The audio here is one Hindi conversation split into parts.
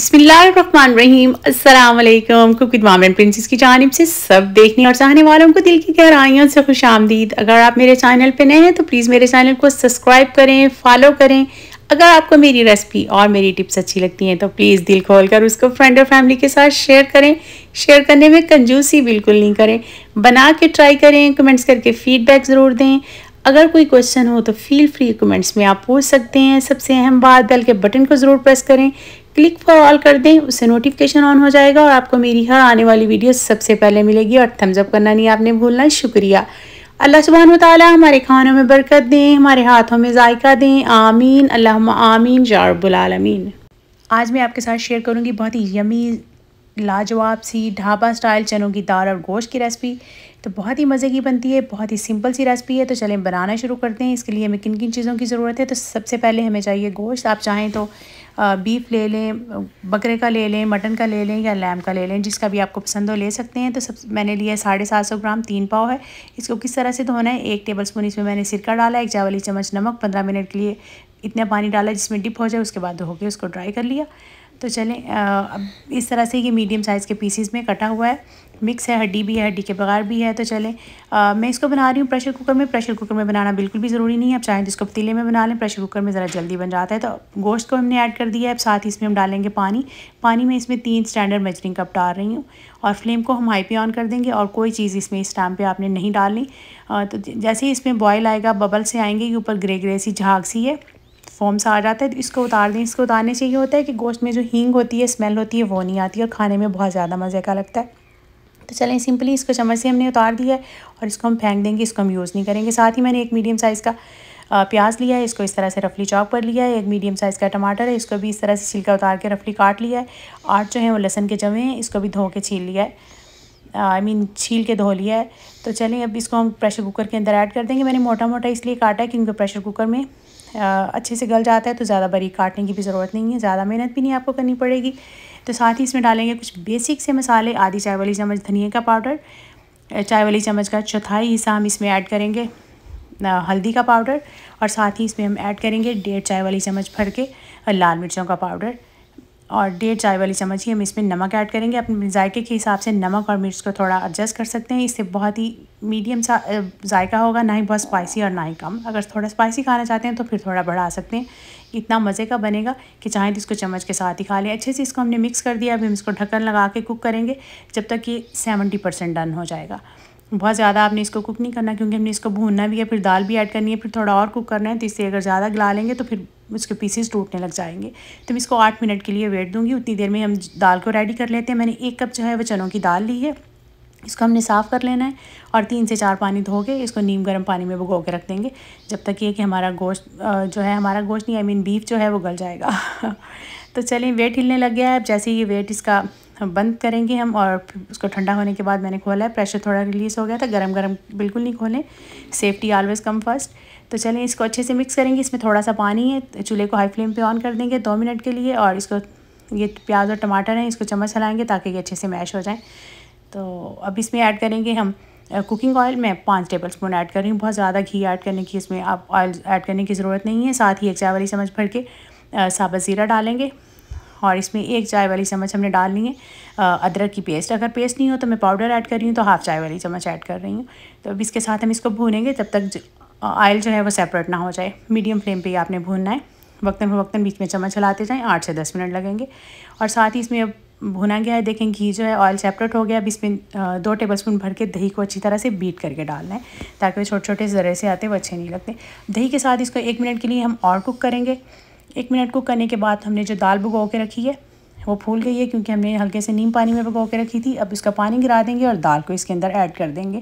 बसमीम अल्लाम कुक विद मामरन प्रिंसेस की जानब से सब देखने और चाहने वालों को दिल की गहराइयों से खुश आमदीद अगर आप मेरे चैनल पर नए हैं तो प्लीज़ मेरे चैनल को सब्सक्राइब करें फॉलो करें अगर आपको मेरी रेसिपी और मेरी टिप्स अच्छी लगती हैं तो प्लीज़ दिल खोल कर उसको फ्रेंड और फैमिली के साथ शेयर करें शेयर करने में कंजूसी बिल्कुल नहीं करें बना के ट्राई करें कमेंट्स करके फ़ीडबैक ज़रूर दें अगर कोई क्वेश्चन हो तो फील फ्री कमेंट्स में आप पूछ सकते हैं सबसे अहम बात बेल के बटन को ज़रूर प्रेस करें क्लिक फॉर ऑल कर दें उससे नोटिफिकेशन ऑन हो जाएगा और आपको मेरी हर आने वाली वीडियो सबसे पहले मिलेगी और थम्सअप करना नहीं आपने भूलना शुक्रिया अल्लाह सुबहान ताली हमारे खानों में बरकत दें हमारे हाथों में जायका दें आमीन अल्लाह आमीन जारबुलमीन आज मैं आपके साथ शेयर करूँगी बहुत ही यमी लाजवाब सी ढाबा स्टाइल चनों की दाल और गोश्त की रेसिपी तो बहुत ही मज़े की बनती है बहुत ही सिंपल सी रेसिपी है तो चलें बनाना शुरू करते हैं इसके लिए हमें किन किन चीज़ों की ज़रूरत है तो सबसे पहले हमें चाहिए गोश्त आप चाहें तो बीफ ले लें बकरे का ले लें मटन का ले लें या लैम का ले लें जिसका भी आपको पसंद हो ले सकते हैं तो सब मैंने लिया है साढ़े सात सौ ग्राम तीन पाव है इसको किस तरह से धोना है एक टेबल स्पून इसमें मैंने सिरका डाला एक चावली चम्मच नमक पंद्रह मिनट के लिए इतना पानी डाला जिसमें डिप हो जाए उसके बाद धो के उसको ड्राई कर लिया तो चलें अब इस तरह से ये मीडियम साइज़ के पीसीज में कटा हुआ है मिक्स है हड्डी भी है हड्डी के बगैर भी है तो चलें मैं इसको बना रही हूँ प्रेशर कुकर में प्रेशर कुकर में बनाना बिल्कुल भी ज़रूरी नहीं है आप चाहें तो इसको पतीले में बना लें प्रेशर कुकर में ज़रा जल्दी बन जाता है तो गोश्त को हमने ऐड कर दिया है अब साथ ही इसमें हम डालेंगे पानी पानी में इसमें तीन स्टैंडर्ड मेजरिंग कप डाल रही हूँ और फ्लेम को हम हाई पे ऑन कर देंगे और कोई चीज़ इसमें इस टाइम पर आपने नहीं डालनी तो जैसे ही इसमें बॉयल आएगा बबल से आएंगे ऊपर ग्रे ग्रे सी झाग सी है फॉर्म सा आ जाता है तो इसको उतार दें इसको उतारने से ये होता है कि गोश्त में जो हींग होती है स्मेल होती है वो नहीं आती और खाने में बहुत ज़्यादा मज़े का लगता है तो चलें सिंपली इसको चम्मच से हमने उतार दिया है और इसको हम फेंक देंगे इसको हम यूज़ नहीं करेंगे साथ ही मैंने एक मीडियम साइज़ का प्याज लिया है इसको इस तरह से रफली चॉप कर लिया है एक मीडियम साइज़ का टमाटर है इसको भी इस तरह से छिलका उतार के रफली काट लिया है आठ जो है वो लहसन के जमे हैं इसको भी धो के छील लिया है आई मीन छील के धो लिया है तो चलें अब इसको हम प्रेशर कुकर के अंदर ऐड कर देंगे मैंने मोटा मोटा इसलिए काटा है क्योंकि प्रेशर कुकर में अच्छे से गल जाता है तो ज़्यादा बारीक काटने की भी ज़रूरत नहीं है ज़्यादा मेहनत भी नहीं आपको करनी पड़ेगी तो साथ ही इसमें डालेंगे कुछ बेसिक से मसाले आधी चाय वाली चम्मच धनिया का पाउडर चाय वाली चम्मच का चौथाई हिस्सा हम इसमें ऐड करेंगे हल्दी का पाउडर और साथ ही इसमें हम ऐड करेंगे डेढ़ चाय वाली चम्मच भर के लाल मिर्चों का पाउडर और डेढ़ चाय वाली चम्मच ही हम इसमें नमक ऐड करेंगे अपने जायके के हिसाब से नमक और मिर्च को थोड़ा एडजस्ट कर सकते हैं इससे बहुत ही मीडियम सा जायका होगा ना ही बहुत स्पाइसी और ना ही कम अगर थोड़ा स्पाइसी खाना चाहते हैं तो फिर थोड़ा बढ़ा सकते हैं इतना मज़े का बनेगा कि चाहें तो इसको चम्मच के साथ ही खा लें अच्छे से इसको हमने मिक्स कर दिया अभी हम इसको ढक्कन लगा के कुक करेंगे जब तक ये सेवेंटी परसेंट डन हो जाएगा बहुत ज़्यादा आपने इसको कुक नहीं करना क्योंकि हमने इसको भूनना भी है फिर दाल भी ऐड करनी है फिर थोड़ा और कुक करना है तो इससे अगर ज़्यादा गला लेंगे तो फिर उसके पीसेस टूटने लग जाएंगे तो मैं इसको आठ मिनट के लिए वेट दूँगी उतनी देर में हम दाल को रेडी कर लेते हैं मैंने एक कप जो है वो चनों की दाल ली है इसको हमने साफ़ कर लेना है और तीन से चार पानी धो के इसको नीम गर्म पानी में भुगो के रख देंगे जब तक ये कि हमारा गोश्त जो है हमारा गोश्त नहीं आई मीन बीफ जो है वो गल जाएगा तो चलिए वेट हिलने लग गया है अब जैसे ये वेट इसका बंद करेंगे हम और उसको ठंडा होने के बाद मैंने खोला है प्रेशर थोड़ा रिलीज़ हो गया था गरम गरम बिल्कुल नहीं खोलें सेफ्टी ऑलवेज़ कम फर्स्ट तो चलें इसको अच्छे से मिक्स करेंगे इसमें थोड़ा सा पानी है चूल्हे को हाई फ्लेम पे ऑन कर देंगे दो मिनट के लिए और इसको ये प्याज और टमाटर हैं इसको चम्मच हलाएँगे ताकि ये अच्छे से मैश हो जाए तो अब इसमें ऐड करेंगे हम कुकिंग ऑयल मैं पाँच टेबल स्पून ऐड कर रही हूँ बहुत ज़्यादा घी ऐड करने की इसमें आप ऑयल ऐड करने की ज़रूरत नहीं है साथ ही एक चावली चम्मच भर के साबत ज़ीरा डालेंगे और इसमें एक चाय वाली चम्मच हमने डालनी है अदरक की पेस्ट अगर पेस्ट नहीं हो तो मैं पाउडर ऐड कर रही हूँ तो हाफ़ चाय वाली चम्मच ऐड कर रही हूँ तो अब इसके साथ हम इसको भूनेंगे तब तक ऑयल जो है वो सेपरेट ना हो जाए मीडियम फ्लेम पर ही आपने भूनना है वक्ता वक्ता बीच में चम्मच हिलाते जाएँ आठ से दस मिनट लगेंगे और साथ ही इसमें अब भुना गया है देखें घी जो है ऑयल सेपरेट हो गया अब इसमें दो टेबल स्पून भर के दही को अच्छी तरह से बीट करके डालना है ताकि वो छोटे छोटे ज़रे से आते वो अच्छे नहीं लगते दही के साथ इसको एक मिनट के लिए हम और कुक करेंगे एक मिनट कुक करने के बाद हमने जो दाल भिगो के रखी है वो फूल गई है क्योंकि हमने हल्के से नीम पानी में भिगो के रखी थी अब इसका पानी गिरा देंगे और दाल को इसके अंदर ऐड कर देंगे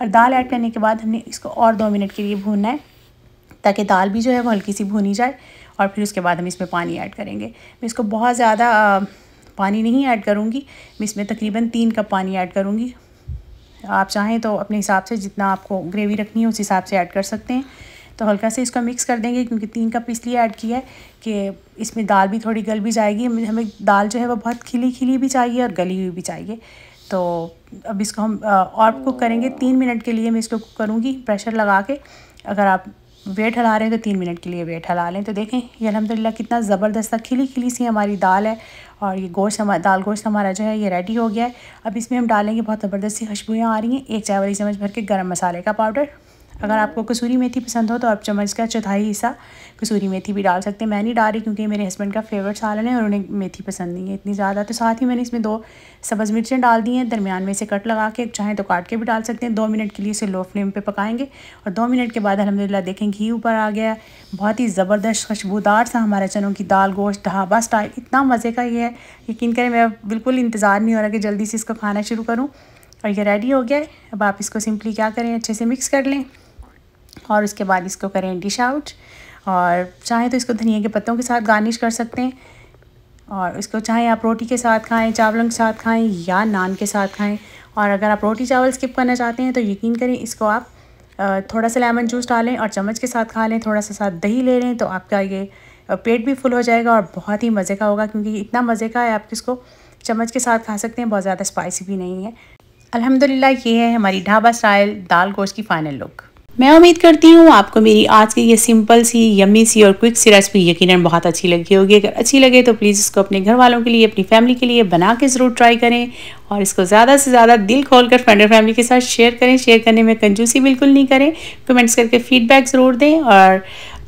और दाल ऐड करने के बाद हमने इसको और दो मिनट के लिए भूनना है ताकि दाल भी जो है वो हल्की सी भूनी जाए और फिर उसके बाद हम इसमें पानी ऐड करेंगे मैं इसको बहुत ज़्यादा पानी नहीं ऐड करूँगी मैं इसमें तकरीबन तीन कप पानी ऐड करूँगी आप चाहें तो अपने हिसाब से जितना आपको ग्रेवी रखनी है उस हिसाब से ऐड कर सकते हैं तो हल्का से इसको मिक्स कर देंगे क्योंकि तीन कप इसलिए ऐड किया है कि इसमें दाल भी थोड़ी गल भी जाएगी हमें दाल जो है वो बहुत खिली खिली भी चाहिए और गली हुई भी चाहिए तो अब इसको हम और कुक करेंगे तीन मिनट के लिए मैं इसको कुक करूँगी प्रेशर लगा के अगर आप वेट हला रहे हैं तो तीन मिनट के लिए वेट हला लें तो देखें ये अलहमदिल्ला कितना ज़बरदस्त खिली खिली सी हमारी दाल है और ये गोश्त हमारा दाल गोश्त हमारा जो है ये रेडी हो गया है अब इसमें हम डालेंगे बहुत ज़बरदस्त सी आ रही हैं एक चाय वाली चम्मच भर के गर्म मसाले का पाउडर अगर आपको कसूरी मेथी पसंद हो तो आप चम्मच का चौथाई हिस्सा कसूरी मेथी भी डाल सकते हैं मैं नहीं डाल रही क्योंकि मेरे हस्बैंड का फेवरेट सालन है और उन्हें मेथी पसंद नहीं है इतनी ज़्यादा तो साथ ही मैंने इसमें दो सब्ज़ मिर्चें डाल दी हैं दरमियान में से कट लगा के चाहें तो काट के भी डाल सकते हैं दो मिनट के लिए इसे लो फ्लेम पर पकाएँगे और दो मिनट के बाद अलहमदिल्ला देखें घी ऊपर आ गया बहुत ही ज़बरदस्त खुशबूदार सा हमारा चनों की दाल गोश्त ढाबा स्टाइल इतना मज़े का ये है यकीन करें मैं बिल्कुल इंतज़ार नहीं हो रहा कि जल्दी से इसको खाना शुरू करूँ और ये रेडी हो गया है अब आप इसको सिंपली क्या करें अच्छे से मिक्स कर लें और उसके बाद इसको करें डिश आउट और चाहे तो इसको धनिया के पत्तों के साथ गार्निश कर सकते हैं और इसको चाहे आप रोटी के साथ खाएं चावलों के साथ खाएं या नान के साथ खाएं और अगर आप रोटी चावल स्किप करना चाहते हैं तो यकीन करें इसको आप थोड़ा सा लेमन जूस डालें और चम्मच के साथ खा लें थोड़ा सा साथ दही ले लें तो आपका ये पेट भी फुल हो जाएगा और बहुत ही मज़े का होगा क्योंकि इतना मज़े का है आप इसको चम्मच के साथ खा सकते हैं बहुत ज़्यादा स्पाइसी भी नहीं है अलहमदिल्ला ये है हमारी ढाबा स्टाइल दाल गोश्त की फ़ाइनल लुक मैं उम्मीद करती हूँ आपको मेरी आज की ये सिंपल सी यम्मी सी और क्विक सी रेसिपी यकीनन बहुत अच्छी लगी होगी अगर अच्छी लगे तो प्लीज़ इसको अपने घर वालों के लिए अपनी फैमिली के लिए बना के ज़रूर ट्राई करें और इसको ज़्यादा से ज़्यादा दिल खोल कर फ्रेंड और फैमिली के साथ शेयर करें शेयर करने में कंजूसी बिल्कुल नहीं करें कमेंट्स करके फीडबैक ज़रूर दें और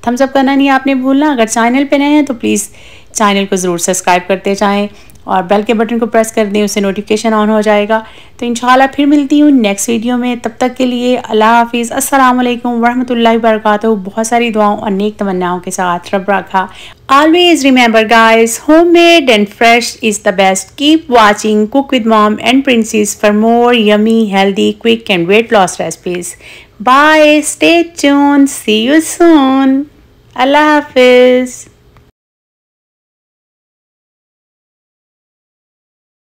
थम्सअप करना नहीं आपने भूलना अगर चैनल पर नए हैं तो प्लीज़ चैनल को ज़रूर सब्सक्राइब करते जाएँ और बेल के बटन को प्रेस कर दें उसे नोटिफिकेशन ऑन हो जाएगा तो इंशाल्लाह फिर मिलती हूँ नेक्स्ट वीडियो में तब तक के लिए अल्लाह हाफिज़ अस्सलाम वालेकुम वरहमतुल्लाहि वरकत बहुत सारी दुआओं और नेक तमन्नाओं के साथ रब रखा always remember guys made and fresh is the best keep watching cook with mom and princess for more yummy healthy quick and weight loss recipes bye stay चून सी यू सून अल्लाह हाफिज़